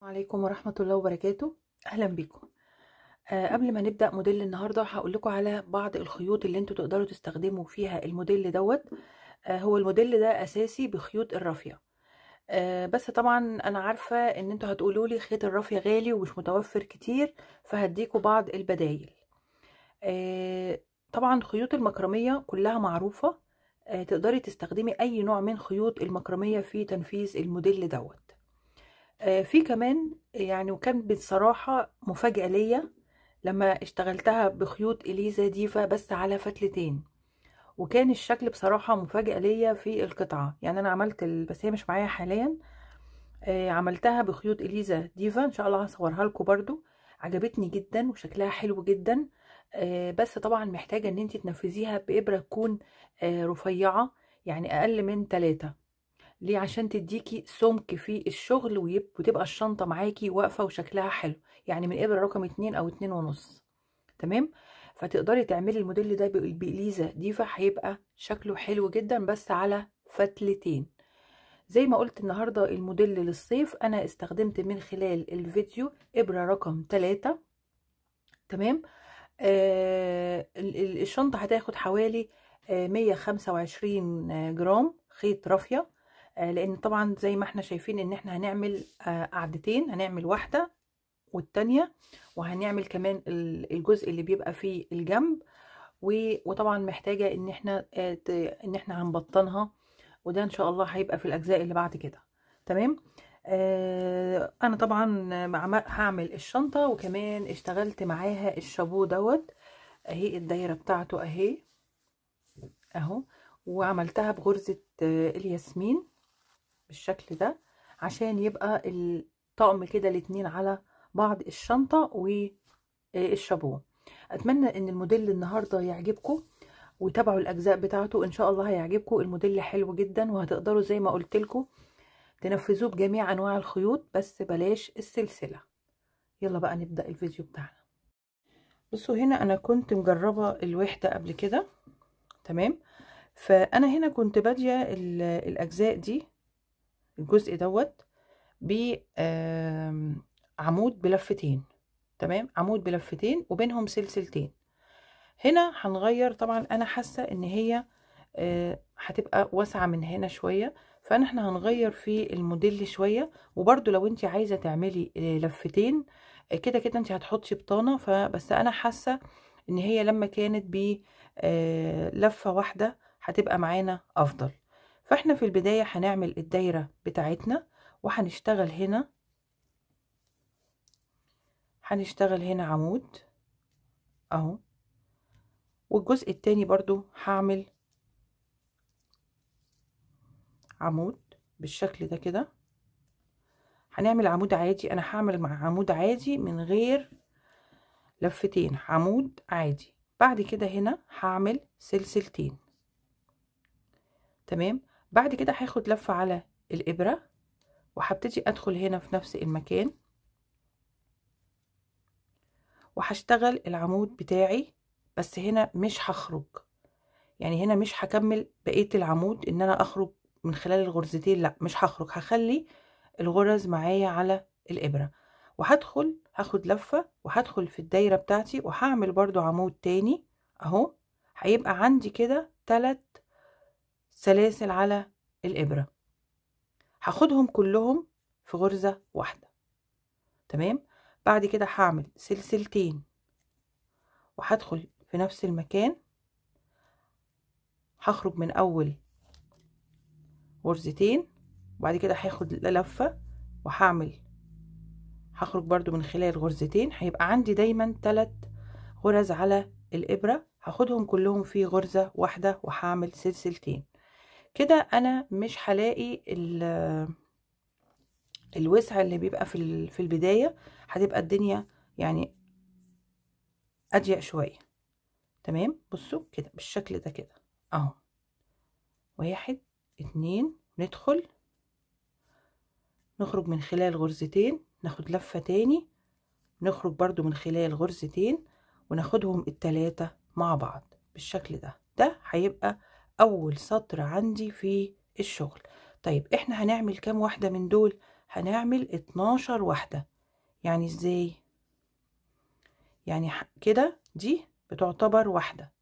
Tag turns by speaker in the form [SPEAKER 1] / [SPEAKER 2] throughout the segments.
[SPEAKER 1] السلام عليكم ورحمة الله وبركاته أهلا بيكم آه قبل ما نبدأ موديل النهاردة هقول لكم على بعض الخيوط اللي انتوا تقدروا تستخدموا فيها الموديل دوت آه هو الموديل ده أساسي بخيوط الرافية آه بس طبعا أنا عارفة إن انتوا هتقولوا لي خيط الرافية غالي ومش متوفر كتير فهديكوا بعض البدايل آه طبعا خيوط المكرمية كلها معروفة آه تقدري تستخدمي أي نوع من خيوط المكرمية في تنفيذ الموديل دوت آه، في كمان يعني وكان بصراحة مفاجأة ليا لما اشتغلتها بخيوط إليزا ديفا بس على فتلتين وكان الشكل بصراحة مفاجأة ليا في القطعة يعني أنا عملت ال... بس هي مش معايا حاليا آه عملتها بخيوط إليزا ديفا إن شاء الله هصورها لكم برضو عجبتني جدا وشكلها حلو جدا آه بس طبعا محتاجة إن انت تنفذيها بإبرة تكون آه رفيعة يعني أقل من تلاتة ليه عشان تديكي سمك في الشغل وتبقى الشنطه معاكي واقفه وشكلها حلو يعني من ابره رقم اتنين او اتنين ونص تمام فتقدري تعملي الموديل ده باليزا ديفا هيبقى شكله حلو جدا بس على فتلتين زي ما قلت النهارده الموديل للصيف انا استخدمت من خلال الفيديو ابره رقم تلاتة تمام آه الشنطه هتاخد حوالي آه، خمسه 125 جرام خيط رافيه آه، لان طبعا زي ما احنا شايفين ان احنا هنعمل آه، قعدتين هنعمل واحده والتانية وهنعمل كمان الجزء اللي بيبقى فيه الجنب وطبعا محتاجه ان احنا آه، ان احنا هنبطنها وده ان شاء الله هيبقى في الاجزاء اللي بعد كده تمام انا طبعا هعمل الشنطه وكمان اشتغلت معاها الشابو دوت اهي الدايره بتاعته اهي اهو وعملتها بغرزه الياسمين بالشكل ده عشان يبقى الطقم كده الاتنين على بعض الشنطة والشابوه اتمنى ان الموديل النهاردة يعجبكم وتابعوا الاجزاء بتاعته ان شاء الله هيعجبكم الموديل حلو جدا وهتقدروا زي ما قلت لكم تنفذوه بجميع انواع الخيوط بس بلاش السلسلة يلا بقى نبدأ الفيديو بتاعنا بصوا هنا انا كنت مجربة الوحدة قبل كده تمام فانا هنا كنت بادية الاجزاء دي الجزء دوت بعمود بلفتين تمام عمود بلفتين وبينهم سلسلتين هنا هنغير طبعا انا حاسه ان هي آه، هتبقى واسعه من هنا شويه فانا احنا هنغير في الموديل شويه وبرده لو انت عايزه تعملي آه، لفتين آه، كده كده انت هتحطي بطانه فبس انا حاسه ان هي لما كانت بلفه واحده هتبقى معانا افضل فاحنا في البداية هنعمل الدايرة بتاعتنا وهنشتغل هنا هنشتغل هنا عمود اهو والجزء التاني برضو هعمل عمود بالشكل ده كده هنعمل عمود عادي انا هعمل مع عمود عادي من غير لفتين عمود عادي بعد كده هنا هعمل سلسلتين تمام بعد كده هاخد لفة على الإبرة وهبتدي أدخل هنا في نفس المكان وهشتغل العمود بتاعي بس هنا مش هخرج يعني هنا مش هكمل بقية العمود ان انا اخرج من خلال الغرزتين لا مش هخرج هخلي الغرز معايا على الابرة وهدخل هاخد لفة وهدخل في الدايرة بتاعتي وهعمل برضو عمود تاني اهو هيبقى عندي كده تلات سلاسل على الإبرة هاخدهم كلهم في غرزة واحدة تمام بعد كده هعمل سلسلتين وهدخل في نفس المكان هخرج من أول غرزتين وبعد كده هاخد لفة وهعمل هخرج برضو من خلال غرزتين هيبقى عندي دايما تلات غرز على الإبرة هاخدهم كلهم في غرزة واحدة وهعمل سلسلتين كده انا مش هلاقي الوسع اللي بيبقى في في البدايه هتبقى الدنيا يعني اضيق شويه تمام بصوا كده بالشكل ده كده اهو واحد اتنين ندخل نخرج من خلال غرزتين ناخد لفه تاني نخرج برضو من خلال غرزتين وناخدهم التلاتة مع بعض بالشكل ده ده هيبقى اول سطر عندي في الشغل طيب احنا هنعمل كام واحدة من دول هنعمل اتناشر واحدة يعني ازاي يعني كده دي بتعتبر واحدة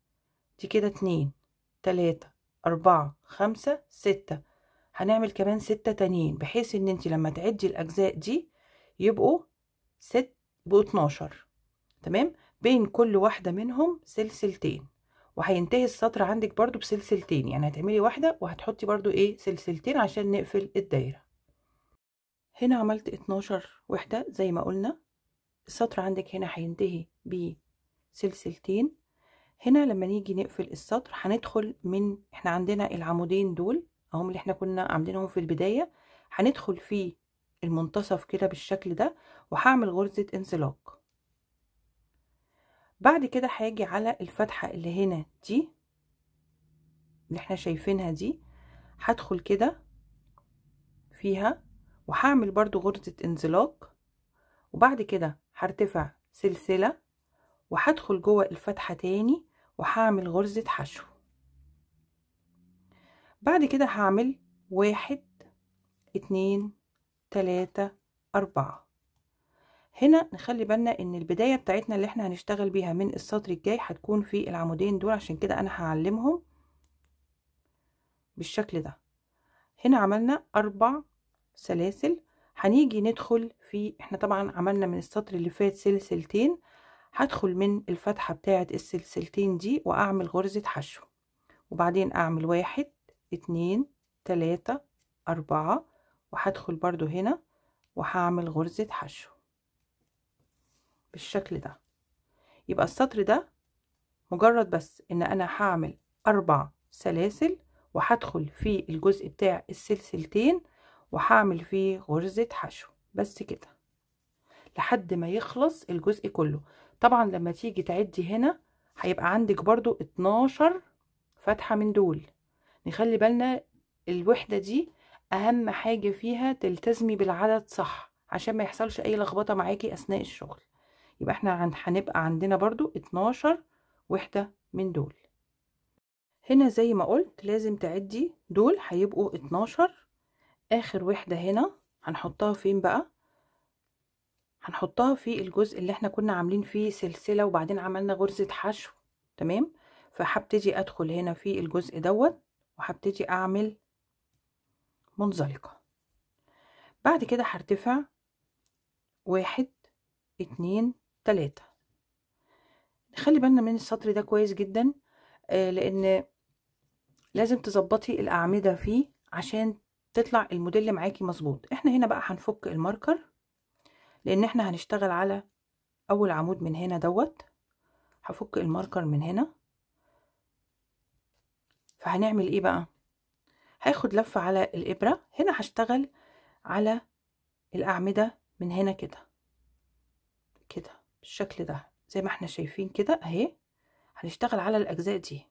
[SPEAKER 1] دي كده اتنين تلاتة أربعة خمسة ستة هنعمل كمان ستة تانيين بحيث ان انت لما تعدي الأجزاء دي يبقوا ست يبقوا اتناشر تمام بين كل واحدة منهم سلسلتين وهينتهي السطر عندك برضو بسلسلتين يعني هتعملي واحدة وهتحطي برضو ايه سلسلتين عشان نقفل الدايرة هنا عملت 12 وحدة زي ما قلنا السطر عندك هنا هينتهي بسلسلتين هنا لما نيجي نقفل السطر هندخل من احنا عندنا العمودين دول اهم اللي احنا كنا عاملينهم في البداية هندخل في المنتصف كده بالشكل ده وهعمل غرزة انزلاق بعد كده هاجي على الفتحة اللي هنا دي اللي احنا شايفينها دي هدخل كده فيها وهعمل برضو غرزة انزلاق وبعد كده هرتفع سلسلة وهدخل جوه الفتحة تاني وهعمل غرزة حشو بعد كده هعمل واحد اتنين تلاتة أربعة هنا نخلي بالنا ان البداية بتاعتنا اللي احنا هنشتغل بيها من السطر الجاي هتكون في العمودين دول عشان كده انا هعلمهم بالشكل ده هنا عملنا اربع سلاسل هنيجي ندخل في احنا طبعا عملنا من السطر اللي فات سلسلتين هدخل من الفتحة بتاعة السلسلتين دي واعمل غرزة حشو وبعدين اعمل واحد اتنين تلاتة اربعة وهدخل برضو هنا وهعمل غرزة حشو بالشكل ده يبقى السطر ده مجرد بس ان انا هعمل اربع سلاسل وهدخل في الجزء بتاع السلسلتين وهعمل فيه غرزة حشو بس كده لحد ما يخلص الجزء كله طبعا لما تيجي تعدي هنا هيبقى عندك برضو 12 فتحة من دول نخلي بالنا الوحدة دي اهم حاجة فيها تلتزمي بالعدد صح عشان ما يحصلش اي لخبطة معاكي اثناء الشغل يبقى احنا عند هنبقى عندنا برضو 12 وحدة من دول هنا زي ما قلت لازم تعدي دول هيبقوا 12 اخر وحدة هنا هنحطها فين بقى هنحطها في الجزء اللي احنا كنا عاملين فيه سلسلة وبعدين عملنا غرزة حشو تمام فهبتدي ادخل هنا في الجزء دوت وهبتدي اعمل منزلقة بعد كده هرتفع واحد اتنين ثلاثة نخلي بالنا من السطر ده كويس جدا آه، لان لازم تظبطي الاعمدة فيه عشان تطلع الموديل معاكي مظبوط احنا هنا بقى هنفك الماركر لان احنا هنشتغل على اول عمود من هنا دوت هفك الماركر من هنا فهنعمل ايه بقى هاخد لفة على الابرة هنا هشتغل على الاعمدة من هنا كده كده بالشكل ده زي ما احنا شايفين كده اهي هنشتغل على الاجزاء دي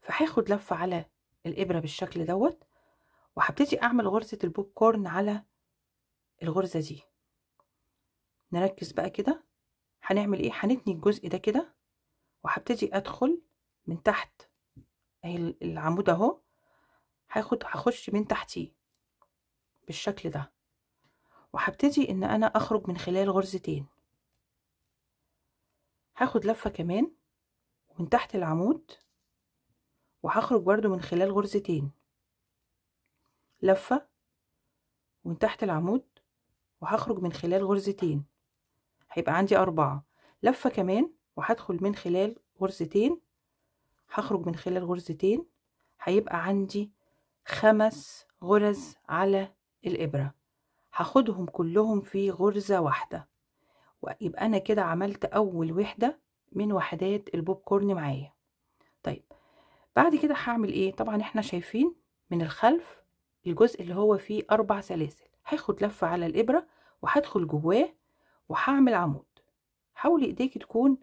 [SPEAKER 1] فهاخد لفه على الابره بالشكل دوت وهبتدي اعمل غرزه البوب كورن على الغرزه دي نركز بقى كده هنعمل ايه هنتني الجزء ده كده وهبتدي ادخل من تحت اهي العمود اهو هاخد هخش من تحتيه بالشكل ده وهبتدي ان انا اخرج من خلال غرزتين هاخد لفة كمان من تحت العمود وهخرج برضو من خلال غرزتين لفة ومن تحت العمود وهخرج من خلال غرزتين هيبقى عندي أربعة لفة كمان وهدخل من خلال غرزتين هخرج من خلال غرزتين هيبقى عندي خمس غرز على الإبرة هاخدهم كلهم في غرزة واحدة ويبقى أنا كده عملت أول وحدة من وحدات البوب كورن معايا طيب بعد كده هعمل ايه طبعا احنا شايفين من الخلف الجزء اللي هو فيه أربع سلاسل هاخد لفة على الإبرة وهدخل جواه وهعمل عمود حاولي ايديك تكون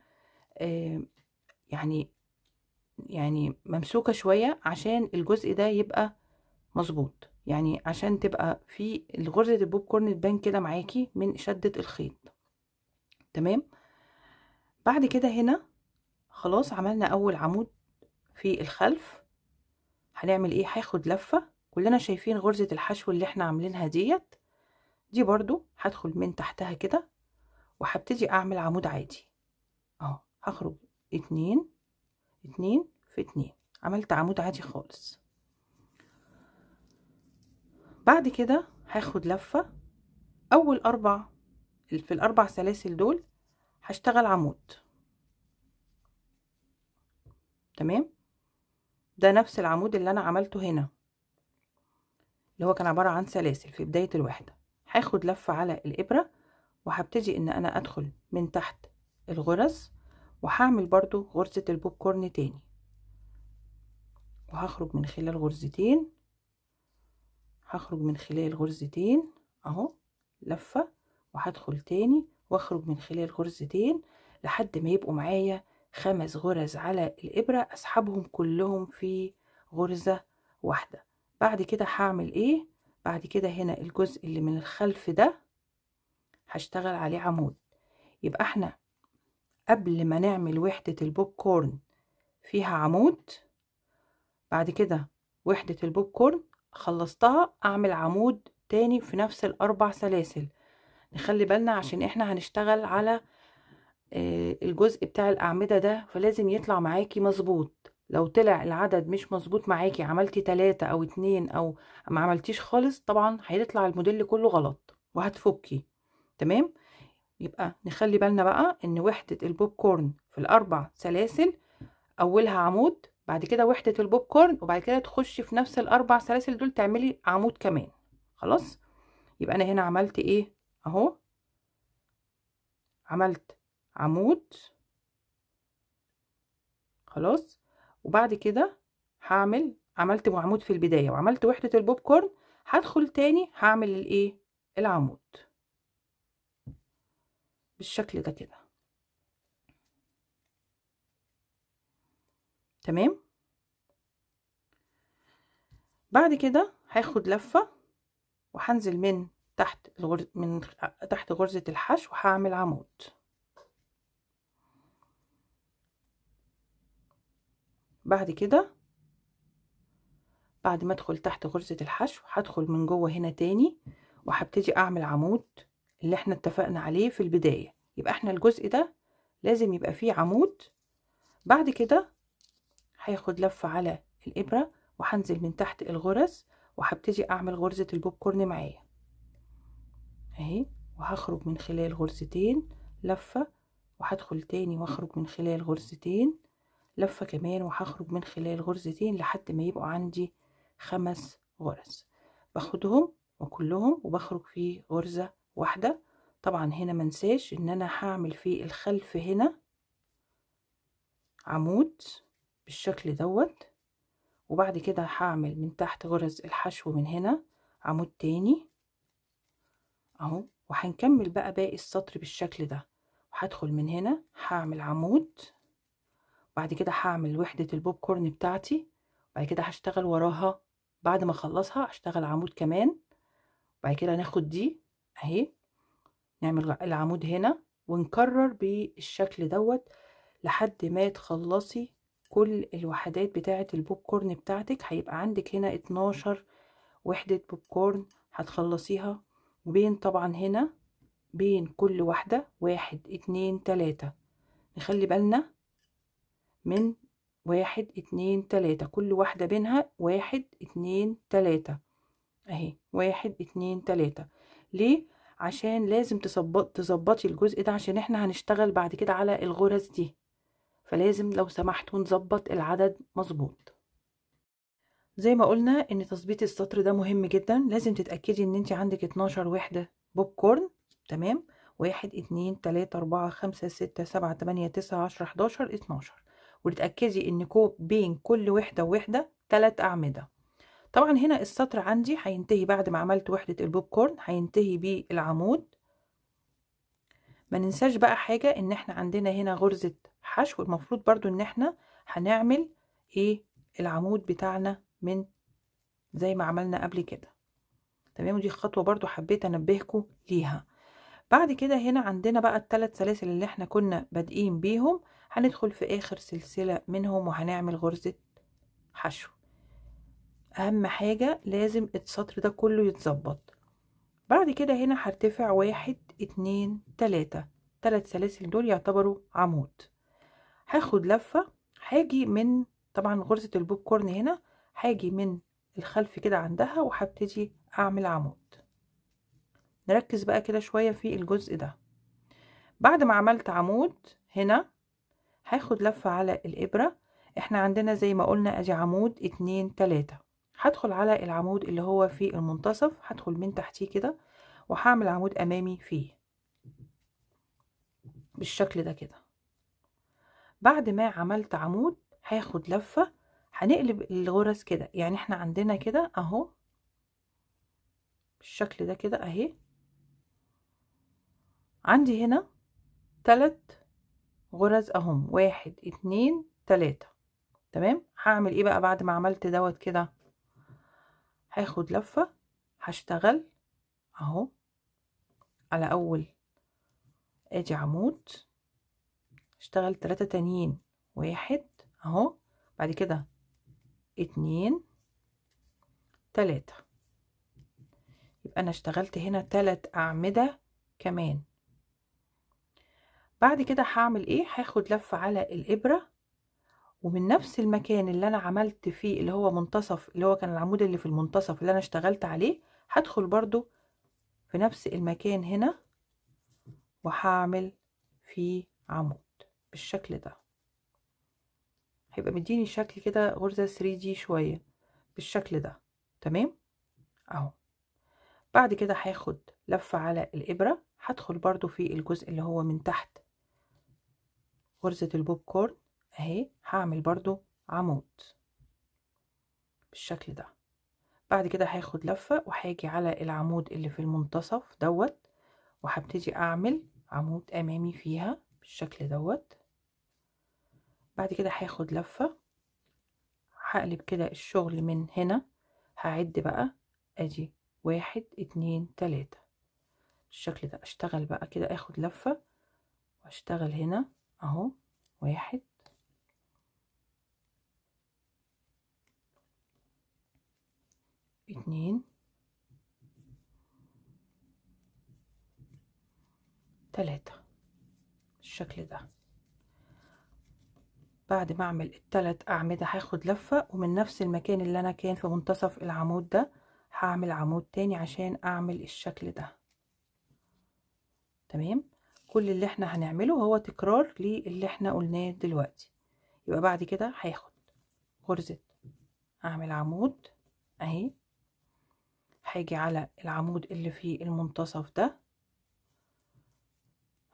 [SPEAKER 1] آه يعني يعني ممسوكة شوية عشان الجزء ده يبقى مظبوط يعني عشان تبقى في غرزة البوب كورن تبان كده معاكي من شدة الخيط تمام بعد كده هنا خلاص عملنا اول عمود في الخلف هنعمل ايه هاخد لفة كلنا شايفين غرزة الحشو اللي احنا عاملينها ديت دي برضو هدخل من تحتها كده وهبتدي اعمل عمود عادي اهو هخرج اتنين اتنين في اتنين عملت عمود عادي خالص بعد كده هاخد لفة اول اربع في الاربع سلاسل دول هشتغل عمود تمام ده نفس العمود اللي انا عملته هنا اللي هو كان عبارة عن سلاسل في بداية الوحدة هاخد لفة على الابرة وهبتدي ان انا ادخل من تحت الغرز وهعمل برضو غرزة البوب كورن تاني وهخرج من خلال غرزتين هخرج من خلال غرزتين اهو لفه وهدخل تاني واخرج من خلال غرزتين لحد ما يبقوا معايا خمس غرز على الابره اسحبهم كلهم في غرزه واحده بعد كده هعمل ايه بعد كده هنا الجزء اللي من الخلف ده هشتغل عليه عمود يبقى احنا قبل ما نعمل وحده البوب كورن فيها عمود بعد كده وحده البوب كورن خلصتها اعمل عمود تاني في نفس الاربع سلاسل نخلي بالنا عشان احنا هنشتغل على آه، الجزء بتاع الاعمدة ده فلازم يطلع معاكي مظبوط لو طلع العدد مش مظبوط معاكي عملتي تلاتة او اتنين او ما عملتيش خالص طبعا هيطلع الموديل كله غلط وهتفكي تمام يبقى نخلي بالنا بقى ان وحدة البوب كورن في الاربع سلاسل اولها عمود بعد كده وحدة البوب كورن وبعد كده تخشي في نفس الأربع سلاسل دول تعملي عمود كمان خلاص يبقى أنا هنا عملت إيه أهو عملت عمود خلاص وبعد كده هعمل عملت عمود في البداية وعملت وحدة البوب كورن هدخل تاني هعمل الإيه العمود بالشكل ده كده تمام بعد كده هاخد لفه وهنزل من تحت الغرز من تحت غرزه الحشو هعمل عمود بعد كده بعد ما ادخل تحت غرزه الحشو هدخل من جوه هنا تاني وهبتدي اعمل عمود اللي احنا اتفقنا عليه في البدايه يبقى احنا الجزء ده لازم يبقى فيه عمود بعد كده هياخد لفة على الإبرة وهنزل من تحت الغرز وهبتدي أعمل غرزة البوب كورن معايا أهي وهخرج من خلال غرزتين لفة وهدخل تاني واخرج من خلال غرزتين لفة كمان وهخرج من خلال غرزتين لحد ما يبقوا عندي خمس غرز باخدهم وكلهم وبخرج في غرزة واحدة طبعا هنا منساش ان انا هعمل في الخلف هنا عمود بالشكل دوت وبعد كده هعمل من تحت غرز الحشو من هنا عمود تاني اهو وهنكمل بقى باقي السطر بالشكل ده وهدخل من هنا هعمل عمود بعد كده هعمل وحدة البوب كورن بتاعتي بعد كده هشتغل وراها بعد ما اخلصها هشتغل عمود كمان بعد كده ناخد دي اهي نعمل العمود هنا ونكرر بالشكل دوت لحد ما تخلصي كل الوحدات بتاعة البوب كورن بتاعتك هيبقى عندك هنا 12 وحدة بوب كورن هتخلصيها وبين طبعا هنا بين كل واحدة واحد اتنين تلاتة نخلي بالنا من واحد اتنين تلاتة كل واحدة بينها واحد اتنين تلاتة اهي واحد اتنين تلاتة ليه؟ عشان لازم تظبطي الجزء ده عشان احنا هنشتغل بعد كده على الغرز دي فلازم لو سمحتوا نظبط العدد مظبوط زي ما قلنا ان تظبيط السطر ده مهم جدا لازم تتاكدي ان انت عندك 12 وحده بوب كورن تمام واحد اتنين تلاتة اربعة خمسة ستة سبعة تمانية تسعة عشرة حداشر اتناشر وتتأكدي ان كوب بين كل وحدة ووحدة تلات أعمدة طبعا هنا السطر عندي هينتهي بعد ما عملت وحدة البوب كورن هينتهي بالعمود ما ننساش بقى حاجة ان احنا عندنا هنا غرزة حشو المفروض برضو ان احنا هنعمل ايه العمود بتاعنا من زي ما عملنا قبل كده تمام ودي خطوة برضو حبيت انبهكم ليها بعد كده هنا عندنا بقى الثلاث سلاسل اللي احنا كنا بادئين بيهم هندخل في اخر سلسلة منهم وهنعمل غرزة حشو اهم حاجة لازم السطر ده كله يتظبط بعد كده هنا هرتفع واحد اتنين تلاتة تلات سلاسل دول يعتبروا عمود هاخد لفة هاجي من طبعا غرزة البوب كورن هنا هاجي من الخلف كده عندها وهبتدي اعمل عمود نركز بقى كده شوية في الجزء ده بعد ما عملت عمود هنا هاخد لفة على الابرة احنا عندنا زي ما قلنا ادي عمود اتنين تلاتة هدخل على العمود اللي هو في المنتصف هدخل من تحتيه كده وهعمل عمود امامي فيه بالشكل ده كده بعد ما عملت عمود هاخد لفه هنقلب الغرز كده يعني احنا عندنا كده اهو بالشكل ده كده اهي عندي هنا ثلاث غرز اهم واحد اتنين تلاتة تمام هعمل ايه بقى بعد ما عملت دوت كده هاخد لفة هشتغل اهو على اول ادي عمود اشتغل تلاتة تانيين واحد اهو بعد كده اتنين تلاتة يبقى انا اشتغلت هنا تلات اعمدة كمان بعد كده هعمل ايه هاخد لفة على الابرة ومن نفس المكان اللي انا عملت فيه اللي هو منتصف اللي هو كان العمود اللي في المنتصف اللي انا اشتغلت عليه هدخل برضو في نفس المكان هنا وهعمل فيه عمود بالشكل ده هيبقى مديني شكل كده غرزة 3D شوية بالشكل ده تمام اهو بعد كده هاخد لفة على الإبرة هدخل برضو في الجزء اللي هو من تحت غرزة البوب كورن اهي هعمل برضو عمود بالشكل ده بعد كده هاخد لفة وهاجي على العمود اللي في المنتصف دوت وهبتدي اعمل عمود امامي فيها بالشكل دوت بعد كده هاخد لفة هقلب كده الشغل من هنا هعد بقى ادي واحد اتنين تلاتة بالشكل ده اشتغل بقى كده اخد لفة واشتغل هنا اهو واحد اثنين تلاتة بالشكل ده بعد ما اعمل التلات اعمدة هاخد لفة ومن نفس المكان اللي انا كان في منتصف العمود ده هعمل عمود تاني عشان اعمل الشكل ده تمام كل اللي احنا هنعمله هو تكرار للي احنا قلناه دلوقتي يبقى بعد كده هاخد غرزة اعمل عمود اهي هاجي على العمود اللي في المنتصف ده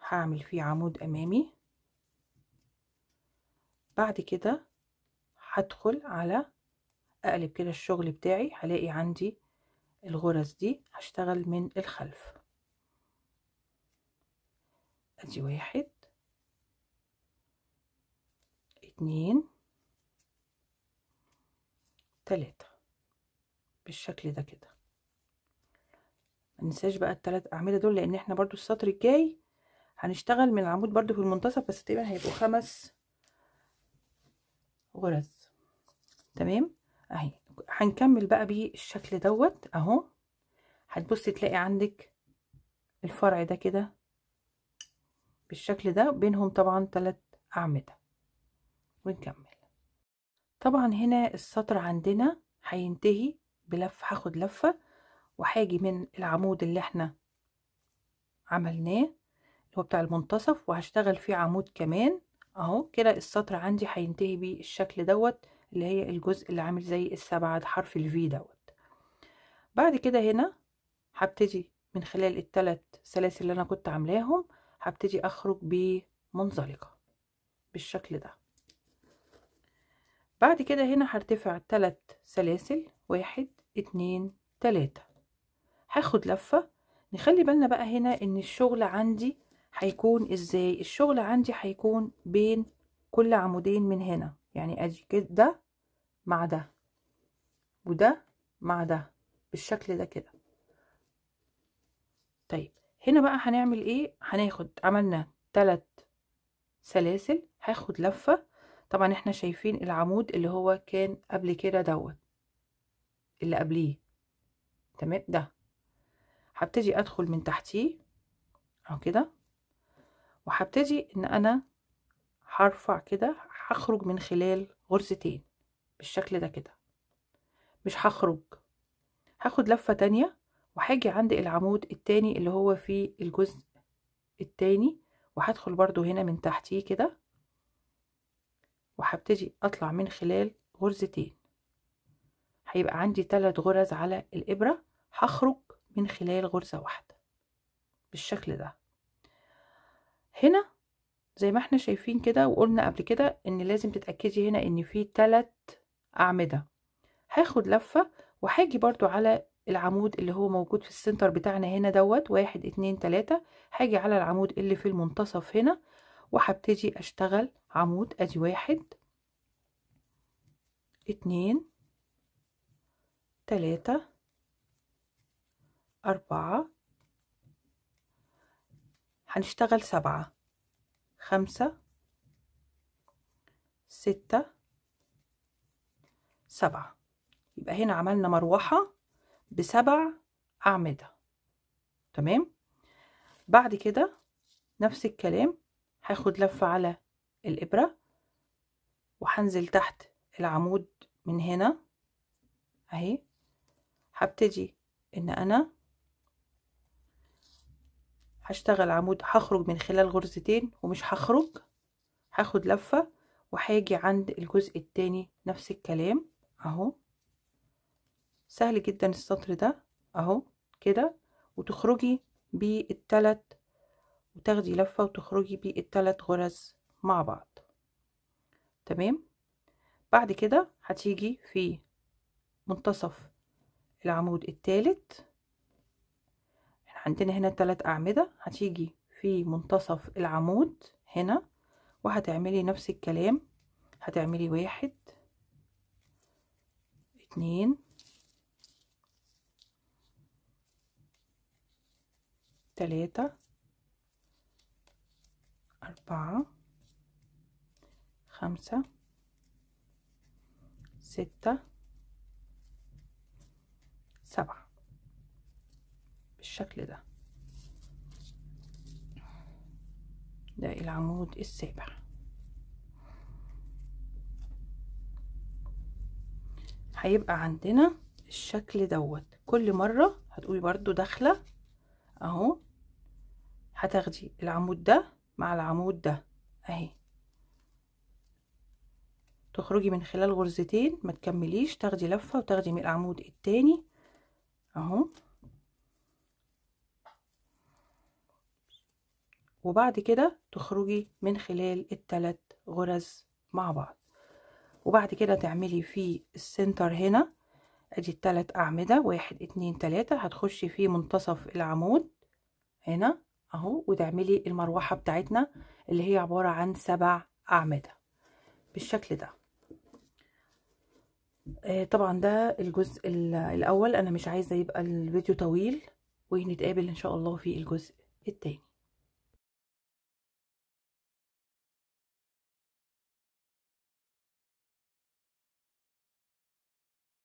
[SPEAKER 1] هعمل فيه عمود امامي بعد كده هدخل على اقلب كده الشغل بتاعي هلاقي عندي الغرز دي هشتغل من الخلف ادي واحد اتنين تلاتة بالشكل ده كده ننساش بقى التلات اعمده دول لان احنا برضو السطر الجاي هنشتغل من العمود برضو في المنتصف بس تقريبا هيبقوا خمس غرز تمام اهي هنكمل بقى بالشكل دوت اهو هتبص تلاقي عندك الفرع ده كده بالشكل ده بينهم طبعا تلات اعمده ونكمل طبعا هنا السطر عندنا هينتهي بلف هاخد لفه وهاجي من العمود اللي احنا عملناه اللي هو بتاع المنتصف وهشتغل فيه عمود كمان اهو كده السطر عندي هينتهي بالشكل دوت اللي هي الجزء اللي عامل زي السبعة حرف الفي دوت بعد كده هنا هبتدي من خلال الثلاث سلاسل اللي انا كنت عاملاهم هبتدي اخرج بمنزلقه بالشكل ده بعد كده هنا هرتفع ثلاث سلاسل واحد اتنين تلاتة هاخد لفه نخلي بالنا بقى هنا ان الشغل عندي هيكون ازاي الشغل عندي هيكون بين كل عمودين من هنا يعني ادي كده ده مع ده وده مع ده بالشكل ده كده طيب هنا بقى هنعمل ايه هناخد عملنا ثلاث سلاسل هاخد لفه طبعا احنا شايفين العمود اللي هو كان قبل كده دوت اللي قبليه تمام ده هبتدي ادخل من تحتيه اهو كده وهبتدي ان انا هرفع كده هخرج من خلال غرزتين بالشكل ده كده مش هخرج هاخد لفة تانية وهاجي عند العمود التاني اللي هو في الجزء التاني وهدخل برضو هنا من تحتيه كده وهبتدي اطلع من خلال غرزتين هيبقى عندي ثلاث غرز على الابرة هخرج من خلال غرزة واحدة بالشكل ده هنا زي ما احنا شايفين كده وقلنا قبل كده ان لازم تتأكدي هنا ان في تلات أعمدة هاخد لفة وهاجي برضو على العمود اللي هو موجود في السنتر بتاعنا هنا دوت واحد اتنين تلاتة هاجي على العمود اللي في المنتصف هنا وهبتدي اشتغل عمود ادي واحد اتنين تلاتة أربعة هنشتغل سبعة خمسة ستة سبعة يبقى هنا عملنا مروحة بسبع أعمدة تمام بعد كده نفس الكلام هاخد لفة على الإبرة وهنزل تحت العمود من هنا أهي هبتدي إن أنا هشتغل عمود هخرج من خلال غرزتين ومش هخرج هاخد لفة وهاجي عند الجزء التاني نفس الكلام اهو سهل جدا السطر ده اهو كده وتخرجي بالتلات وتاخدي لفة وتخرجي بالتلات غرز مع بعض تمام بعد كده هتيجي في منتصف العمود الثالث عندنا هنا تلات اعمده هتيجي في منتصف العمود هنا وهتعملي نفس الكلام هتعملي واحد اتنين تلاتة أربعة خمسة ستة سبعة بالشكل ده ده العمود السابع هيبقى عندنا الشكل دوت كل مرة هتقولي برده داخلة اهو هتاخدي العمود ده مع العمود ده اهي تخرجي من خلال غرزتين ما تكمليش تاخدي لفة وتاخدي من العمود الثاني اهو وبعد كده تخرجي من خلال التلات غرز مع بعض وبعد كده تعملي في السنتر هنا ادي التلات اعمده واحد اتنين تلاته هتخشي في منتصف العمود هنا اهو وتعملي المروحه بتاعتنا اللي هي عباره عن سبع اعمده بالشكل ده آه، طبعا ده الجزء الاول انا مش عايزه يبقى الفيديو طويل ونتقابل ان شاء الله في الجزء التاني